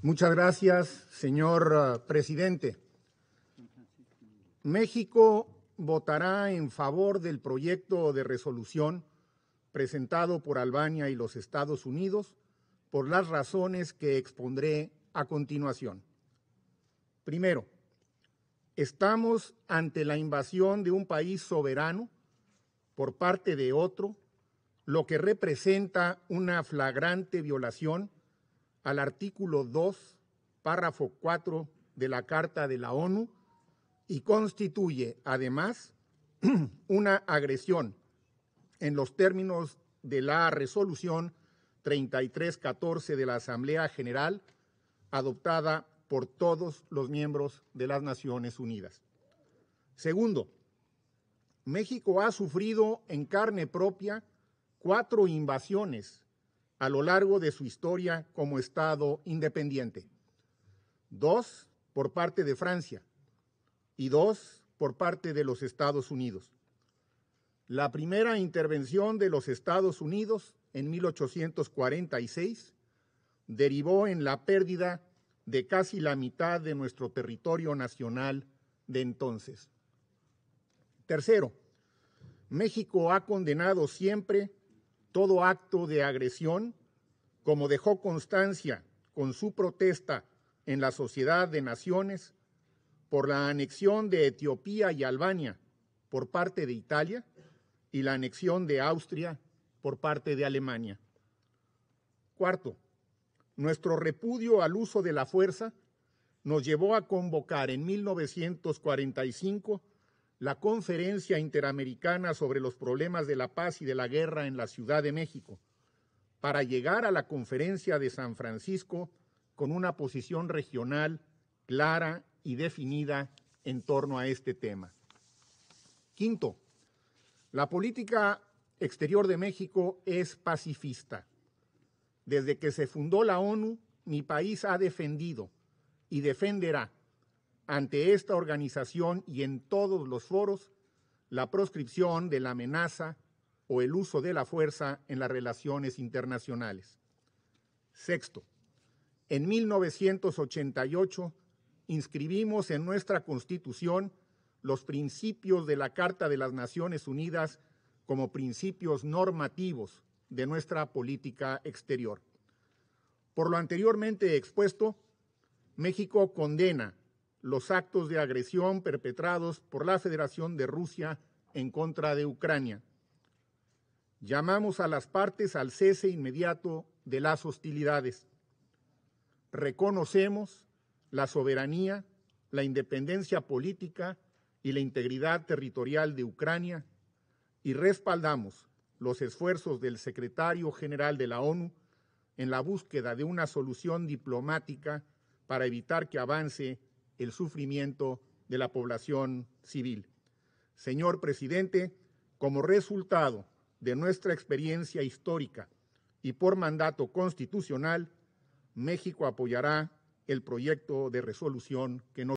Muchas gracias, señor eh, presidente. México votará en favor del proyecto de resolución presentado por Albania y los Estados Unidos por las razones que expondré a continuación. Primero, estamos ante la invasión de un país soberano por parte de otro, lo que representa una flagrante violación al artículo 2, párrafo 4 de la Carta de la ONU y constituye además una agresión en los términos de la resolución 3314 de la Asamblea General adoptada por todos los miembros de las Naciones Unidas. Segundo, México ha sufrido en carne propia cuatro invasiones a lo largo de su historia como Estado independiente. Dos por parte de Francia y dos por parte de los Estados Unidos. La primera intervención de los Estados Unidos en 1846 derivó en la pérdida de casi la mitad de nuestro territorio nacional de entonces. Tercero, México ha condenado siempre todo acto de agresión, como dejó constancia con su protesta en la Sociedad de Naciones por la anexión de Etiopía y Albania por parte de Italia y la anexión de Austria por parte de Alemania. Cuarto, nuestro repudio al uso de la fuerza nos llevó a convocar en 1945 la Conferencia Interamericana sobre los Problemas de la Paz y de la Guerra en la Ciudad de México, para llegar a la Conferencia de San Francisco con una posición regional clara y definida en torno a este tema. Quinto, la política exterior de México es pacifista. Desde que se fundó la ONU, mi país ha defendido y defenderá ante esta organización y en todos los foros la proscripción de la amenaza o el uso de la fuerza en las relaciones internacionales. Sexto, en 1988 inscribimos en nuestra Constitución los principios de la Carta de las Naciones Unidas como principios normativos de nuestra política exterior. Por lo anteriormente expuesto, México condena los actos de agresión perpetrados por la Federación de Rusia en contra de Ucrania. Llamamos a las partes al cese inmediato de las hostilidades. Reconocemos la soberanía, la independencia política y la integridad territorial de Ucrania y respaldamos los esfuerzos del secretario general de la ONU en la búsqueda de una solución diplomática para evitar que avance el sufrimiento de la población civil. Señor presidente, como resultado de nuestra experiencia histórica y por mandato constitucional, México apoyará el proyecto de resolución que nos